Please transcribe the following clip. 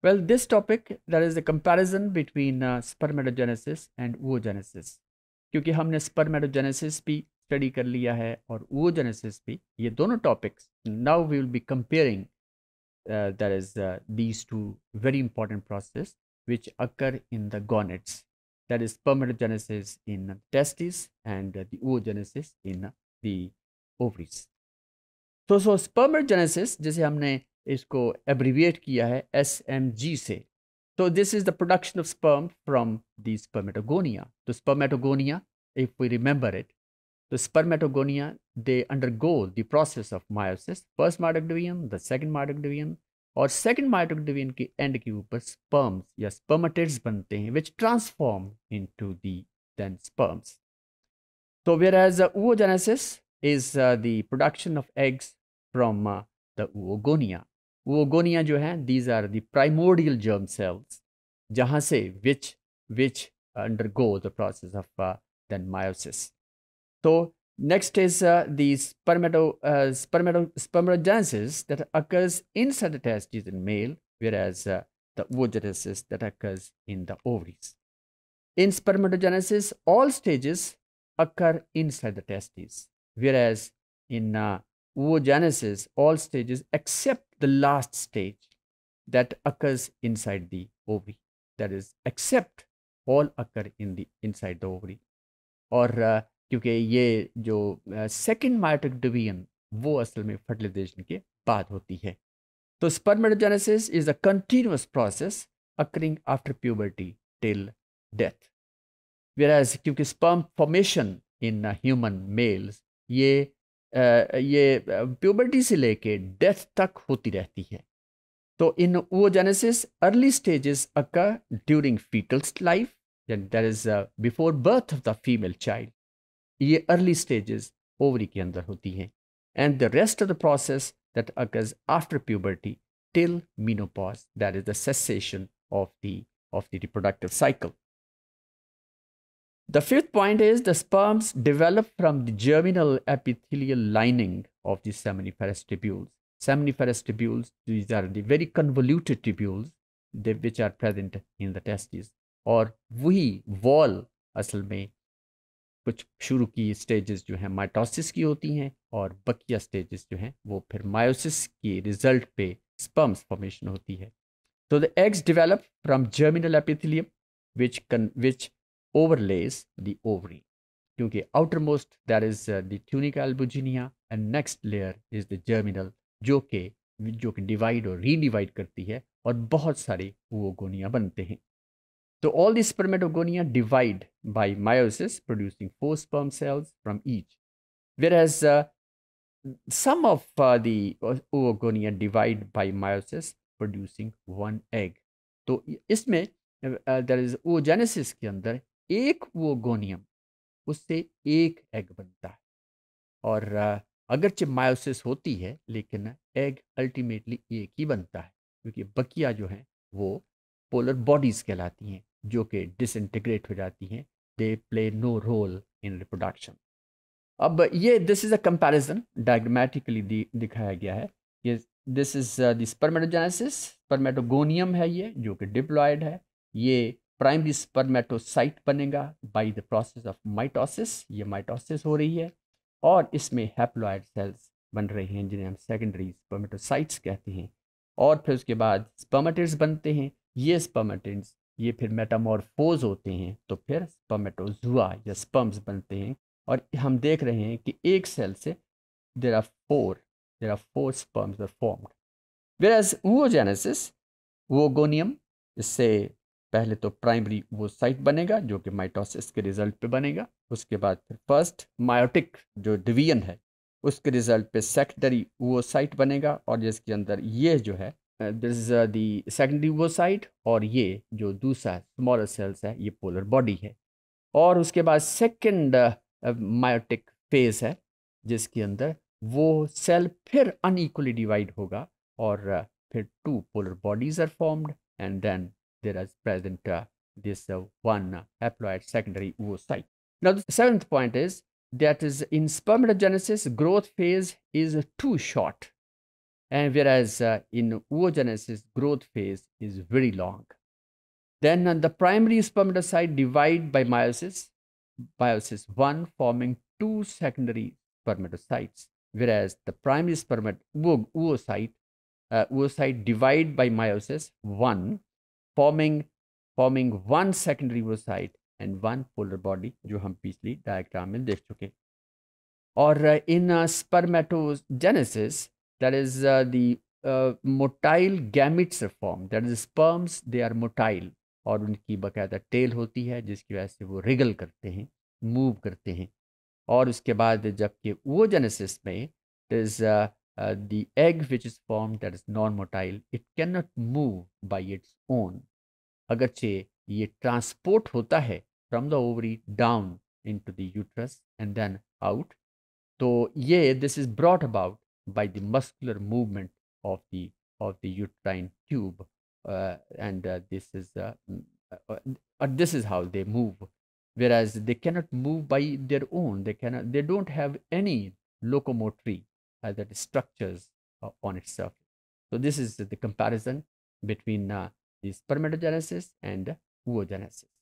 Well, this topic that is the comparison between uh, spermatogenesis and oogenesis क्योंकि हमने spermatogenesis भी study कर लिया है और oogenesis भी ये दोनों topics now we will be comparing that is these two very important which occur in the gonads that is spermatogenesis in testes and the oogenesis in the ovaries so so spermatogenesis जैसे हमने इसको abbreviate किया है S M G से तो this is the production of sperm from the spermatogonia तो spermatogonia if we remember it तो spermatogonia they undergo the process of meiosis first mitotic division the second mitotic division और second mitotic division के end के ऊपर sperms या spermatids बनते हैं which transform into the then sperms तो whereas oogenesis is uh, the production of eggs from uh, the oogonia वो oogonia जो हैं these are the primordial germ undergo the process of uh, then meiosis. So next is uh, the spermato, uh, spermatogenesis that occurs inside the testes in male, whereas uh, the oogenesis that occurs in the ovaries. In spermatogenesis, all stages occur inside the testes, whereas in uh, oogenesis, all stages except the last stage that occurs inside the ovary. That is, except all occur in the inside the ovary. और क्योंकि ये जो second माइटिक division वो असल में fertilisation के बाद होती है तो spermatogenesis is a continuous process occurring after puberty till death whereas क्योंकि sperm formation in human males ये ये प्यूबर्टी से लेके डेथ तक होती रहती है तो in oogenesis early stages occur during fetal life that is before birth of the female child ये अर्ली स्टेजेस ओवरी के अंदर होती हैं and the rest of the process that occurs after puberty till menopause that is the cessation of the of the reproductive cycle The fifth point is the sperms develop from the germinal epithelial lining of the seminiferous tubules. Seminiferous tubules, these are the very convoluted tubules which are present in the testes. Or we, wall, asal mein, kuch shuru ki stages jo hai, mitosis ki hoti hain, aur bakiya stages jo hain, wo phir meiosis ki result pe sperms formation hoti hai. So the eggs develop from germinal epithelium, which, can, which overlays the ovary क्योंकि outermost that is uh, the tunica albuginea and next layer is the germinal जो कि जो कि divide और redivide करती है और बहुत सारे ओगोनिया बनते हैं तो all the spermatogonia divide by meiosis producing four sperm cells from each whereas some of uh, the oogonia divide by meiosis producing one egg तो इसमें uh, there is oogenesis के अंदर एक वो गोनियम उससे एक एग बनता है और अगरचे मायोसिस होती है लेकिन एग अल्टीमेटली एक ही बनता है क्योंकि बकिया जो हैं वो पोलर बॉडीज़ कहलाती हैं जो कि डिसइंटीग्रेट हो जाती हैं they play no role in reproduction अब ये this is a comparison diagrammatically दिखाया गया है ये this is this spermatogenesis spermatogonium है ये जो कि डिप्लॉयड है ये प्राइमरी स्पर्मेटोसाइट बनेगा by the process of mitosis ये माइटोसिस हो रही है और इसमें हैप्लॉयड सेल्स बन रहे हैं जिन्हें हम सेकेंडरी स्पर्मेटोसाइट्स कहते हैं और फिर उसके बाद स्पर्मेटिड्स बनते हैं ये स्पर्मेटिड्स ये फिर मेटामोरफोज होते हैं तो फिर स्पर्मेटोजुआ या स्पर्म्स बनते हैं और हम देख रहे हैं कि एक सेल से there are four there are four sperms are formed whereas oogonium इससे पहले तो प्राइमरी वो साइट बनेगा जो कि माइटोसिस के रिजल्ट पे बनेगा उसके बाद फिर फर्स्ट मायोटिक जो डिवीजन है उसके रिजल्ट पे सेकेंडरी वो साइट बनेगा और जिसके अंदर ये जो है this the secondary oocyte और ये जो दूसरा स्मॉलर सेल्स है ये पोलर बॉडी है और उसके बाद सेकेंड मायोटिक फेज है जिसके अंदर वो सेल फिर अनईक्वली डिवाइड होगा और uh, फिर two polar bodies are formed and then there is present uh, this uh, one haploid secondary oocyte. Now, the seventh point is that is in spermatogenesis, growth phase is too short, and whereas uh, in oogenesis, growth phase is very long. Then uh, the primary spermatocyte divide by meiosis, meiosis one forming two secondary spermatocytes, whereas the primary spermat oocyte, uh, oocyte divide by meiosis one forming forming one secondary oocyte and one polar body जो हम पिछली diagram में देख चुके और in genesis that is the motile gametes form that is sperms they are motile और उनकी बाकायदा टेल होती है जिसकी वजह से वो रिगल करते हैं मूव करते हैं और उसके बाद जबकि वो जेनेसिस में is Uh, the egg which is formed that is non-motile, it cannot move by its own. Agache, ye transport hota hai from the ovary down into the uterus and then out. So, ye, this is brought about by the muscular movement of the of the uterine tube, uh, and uh, this is uh, mm, uh, this is how they move. Whereas they cannot move by their own, they cannot, they don't have any locomotory uh, that structures uh, on its surface. So this is the comparison between uh, this permatogenesis and oogenesis.